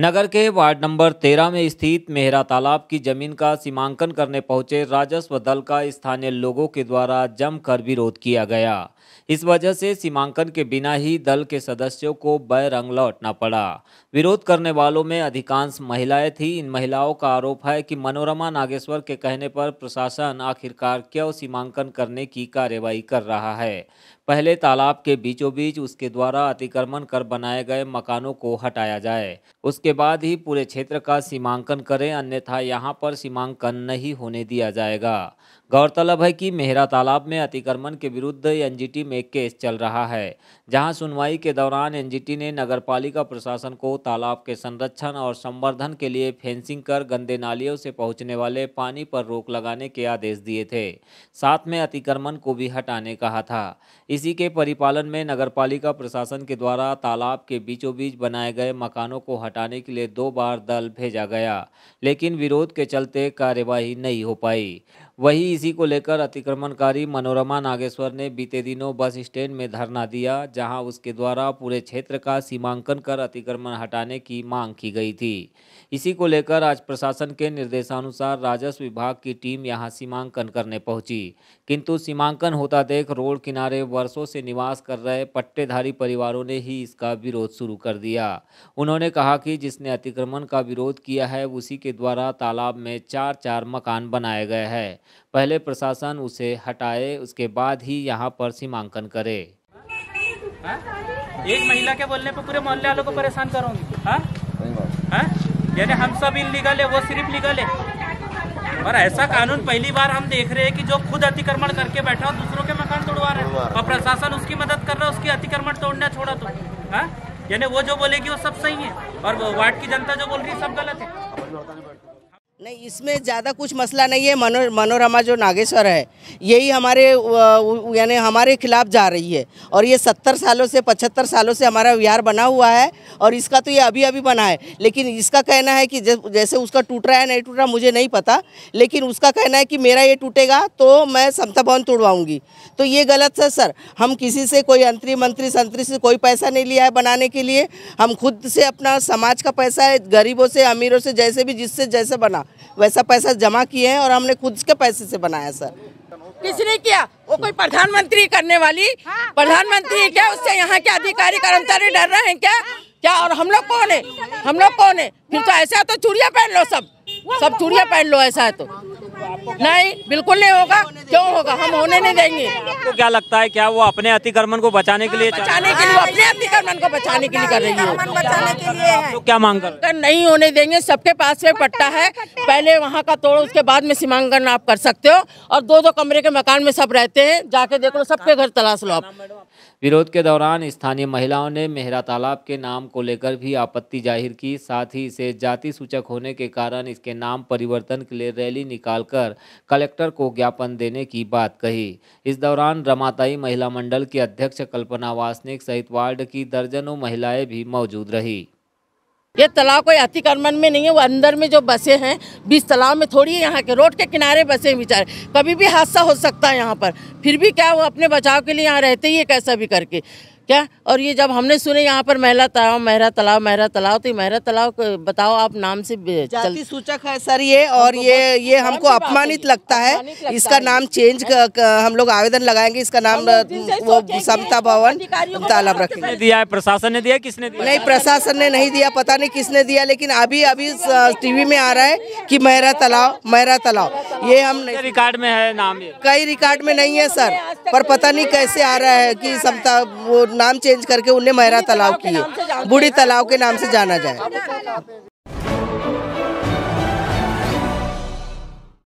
नगर के ward number तेरह में स्थित मेहरा तालाब की जमीन का सीमांकन करने पहुंचे राजस्व दल का स्थानीय लोगों के द्वारा जमकर विरोध किया गया इस वजह से सीमांकन के बिना ही दल के सदस्यों को बैरंग लौटना पड़ा विरोध करने वालों में अधिकांश महिलाएं थी इन महिलाओं का आरोप है कि मनोरमा नागेश्वर के कहने पर प्रशासन आखिरकार क्यों सीमांकन करने की कार्यवाही कर रहा है पहले तालाब के बीचों बीच उसके द्वारा अतिक्रमण कर बनाए गए मकानों को हटाया जाए उसके बाद ही पूरे क्षेत्र का सीमांकन करें अन्यथा यहाँ पर सीमांकन नहीं होने दिया जाएगा गौरतलब है कि मेहरा तालाब में अतिक्रमण के विरुद्ध एनजीटी में केस चल रहा है जहां सुनवाई के दौरान एनजीटी ने नगर पालिका प्रशासन को तालाब के संरक्षण और संवर्धन के लिए फेंसिंग कर गंदे नालियों से पहुंचने वाले पानी पर रोक लगाने के आदेश दिए थे साथ में अतिक्रमण को भी हटाने कहा था इसी के परिपालन में नगर प्रशासन के द्वारा तालाब के बीचों बीच बनाए गए मकानों को हटाने के लिए दो बार दल भेजा गया लेकिन विरोध के चलते कार्यवाही नहीं हो पाई वहीं इसी को लेकर अतिक्रमणकारी मनोरमा नागेश्वर ने बीते दिनों बस स्टैंड में धरना दिया जहां उसके द्वारा पूरे क्षेत्र का सीमांकन कर अतिक्रमण हटाने की मांग की गई थी इसी को लेकर आज प्रशासन के निर्देशानुसार राजस्व विभाग की टीम यहां सीमांकन करने पहुंची किंतु सीमांकन होता देख रोड किनारे वर्षों से निवास कर रहे पट्टेधारी परिवारों ने ही इसका विरोध शुरू कर दिया उन्होंने कहा कि जिसने अतिक्रमण का विरोध किया है उसी के द्वारा तालाब में चार चार मकान बनाए गए हैं पहले प्रशासन उसे हटाए उसके बाद ही यहाँ पर सीमांकन करे हा? एक महिला के बोलने पर पूरे मोहल्ले वालों को परेशान करोगे हाँ? हाँ? यानी हम सब इलीगल है वो सिर्फ लीगल है और ऐसा कानून पहली बार हम देख रहे हैं कि जो खुद अतिक्रमण करके बैठा हो दूसरों के मकान तोड़वा रहे हैं और प्रशासन उसकी मदद कर रहा है उसकी अतिक्रमण तोड़ना छोड़ा तो हाँ? यानी वो जो बोलेगी वो सब सही है और वार्ड की जनता जो बोल रही है सब गलत है नहीं इसमें ज़्यादा कुछ मसला नहीं है मनो मनोरमा जो नागेश्वर है यही हमारे यानी हमारे खिलाफ जा रही है और ये सत्तर सालों से पचहत्तर सालों से हमारा विहार बना हुआ है और इसका तो ये अभी अभी बना है लेकिन इसका कहना है कि जैसे उसका टूट रहा है नहीं टूट रहा मुझे नहीं पता लेकिन उसका कहना है कि मेरा ये टूटेगा तो मैं समता भवन तोड़वाऊँगी तो ये गलत है सर हम किसी से कोई अंतरी मंत्री संतरी से कोई पैसा नहीं लिया है बनाने के लिए हम खुद से अपना समाज का पैसा है गरीबों से अमीरों से जैसे भी जिससे जैसे बना वैसा पैसा जमा किए हैं और हमने खुद के पैसे से बनाया सर किसने किया वो कोई प्रधानमंत्री करने वाली हाँ, प्रधानमंत्री क्या उससे यहाँ के अधिकारी कर्मचारी डर रहे हैं क्या क्या और हम लोग कौन है हम लोग कौन है फिर तो ऐसा तो चूड़िया पहन लो सब सब चूड़िया पहन लो ऐसा है तो नहीं बिल्कुल नहीं होगा क्यों होगा हम होने नहीं देंगे आपको क्या लगता है क्या वो अपने अतिक्रमण को बचाने के लिए हाँ, बचाने के लिए अपने अतिक्रमण को बचाने के लिए कर रही है क्या मांग कर नहीं होने देंगे सबके पास में पट्टा है पहले वहाँ का तोड़ उसके बाद में सीमांकन आप कर सकते हो और दो दो कमरे के मकान में सब रहते हैं जाके देख लो सबके घर तलाश लो आप विरोध के दौरान स्थानीय महिलाओं ने मेहरा तालाब के नाम को लेकर भी आपत्ति जाहिर की साथ ही इसे जाति सूचक होने के कारण इसके नाम परिवर्तन के लिए रैली निकाल कर कलेक्टर को ज्ञापन देने की बात कही इस दौरान रमाताई महिला मंडल की अध्यक्ष कल्पना वासनिक सहित वार्ड की दर्जनों महिलाएं भी मौजूद रही ये तालाब कोई अतिक्रमण में नहीं है वो अंदर में जो बसे हैं बीस तालाब में थोड़ी है यहाँ के रोड के किनारे बसे हैं बेचारे कभी भी हादसा हो सकता है यहाँ पर फिर भी क्या वो अपने बचाव के लिए यहाँ रहते ही है कैसा भी करके क्या और ये जब हमने सुने यहाँ पर मेहरा तलाव मेहरा तलाव महरा तलाव तो मेहरा तलाव बताओ आप नाम से चल... सूचक है सर ये और ये ये हमको अपमानित लगता है इसका नाम चेंज हम लोग आवेदन लगाएंगे इसका नाम वो समता भवन तालाब रखेंगे दिया है प्रशासन ने दिया किसने नहीं प्रशासन ने नहीं दिया पता नहीं किसने दिया लेकिन अभी अभी टीवी में आ रहा है कि मेहरा तलाव महरा तलाव ये हम नहीं रिकॉर्ड में है नाम कई रिकॉर्ड में नहीं है सर पर पता नहीं कैसे आ रहा है कि सब वो नाम चेंज करके उन्हें महरा तालाब की बूढ़ी तालाब के नाम से जाना जाए